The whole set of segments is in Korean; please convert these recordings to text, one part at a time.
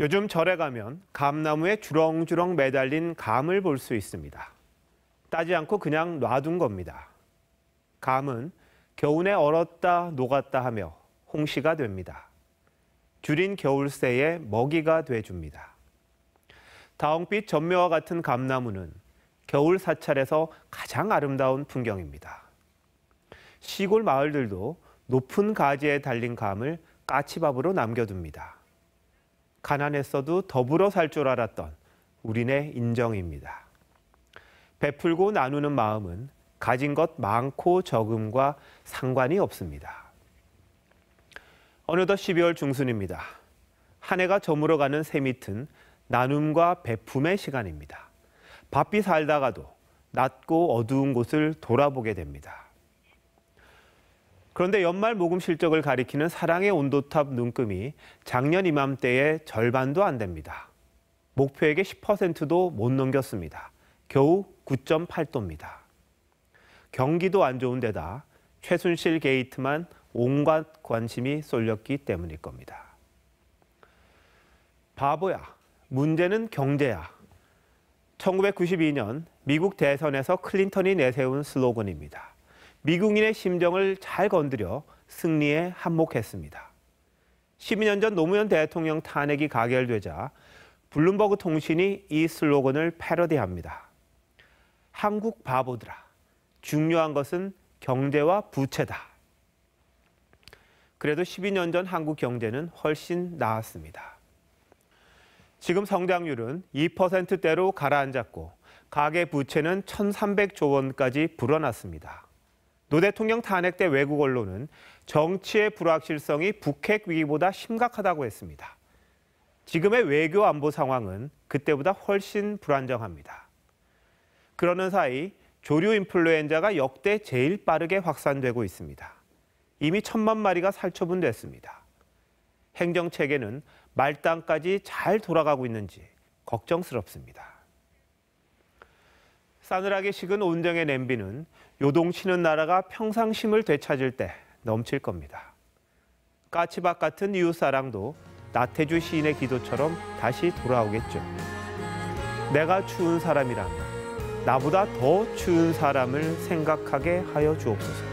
요즘 절에 가면 감나무에 주렁주렁 매달린 감을 볼 수 있습니다. 따지 않고 그냥 놔둔 겁니다. 감은 겨운에 얼었다 녹았다 하며 홍시가 됩니다. 줄인 겨울새에 먹이가 돼줍니다. 다홍빛 전묘와 같은 감나무는 겨울 사찰에서 가장 아름다운 풍경입니다. 시골 마을들도 높은 가지에 달린 감을 까치밥으로 남겨둡니다. 가난했어도 더불어 살 줄 알았던 우리네 인정입니다. 베풀고 나누는 마음은 가진 것 많고 적음과 상관이 없습니다. 어느덧 12월 중순입니다. 한 해가 저물어가는 셈이 튼 나눔과 베품의 시간입니다. 바삐 살다가도 낮고 어두운 곳을 돌아보게 됩니다. 그런데 연말 모금 실적을 가리키는 사랑의 온도탑 눈금이 작년 이맘때의 절반도 안 됩니다. 목표액의 10%도 못 넘겼습니다. 겨우 9.8도입니다. 경기도 안 좋은 데다 최순실 게이트만 온갖 관심이 쏠렸기 때문일 겁니다. 바보야, 문제는 경제야. 1992년 미국 대선에서 클린턴이 내세운 슬로건입니다. 미국인의 심정을 잘 건드려 승리에 한몫했습니다. 12년 전 노무현 대통령 탄핵이 가결되자 블룸버그 통신이 이 슬로건을 패러디합니다. 한국 바보들아, 중요한 것은 경제와 부채다. 그래도 12년 전 한국 경제는 훨씬 나았습니다. 지금 성장률은 2%대로 가라앉았고 가계 부채는 1,300조 원까지 불어났습니다. 노 대통령 탄핵 때 외국 언론은 정치의 불확실성이 북핵 위기보다 심각하다고 했습니다. 지금의 외교 안보 상황은 그때보다 훨씬 불안정합니다. 그러는 사이 조류 인플루엔자가 역대 제일 빠르게 확산되고 있습니다. 이미 천만 마리가 살처분됐습니다. 행정 체계는 말단까지 잘 돌아가고 있는지 걱정스럽습니다. 싸늘하게 식은 온정의 냄비는 요동치는 나라가 평상심을 되찾을 때 넘칠 겁니다. 까치밥 같은 이웃사랑도 나태주 시인의 기도처럼 다시 돌아오겠죠. 내가 추운 사람이라면 나보다 더 추운 사람을 생각하게 하여 주옵소서.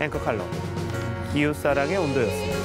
앵커 칼럼 이웃사랑의 온도였습니다.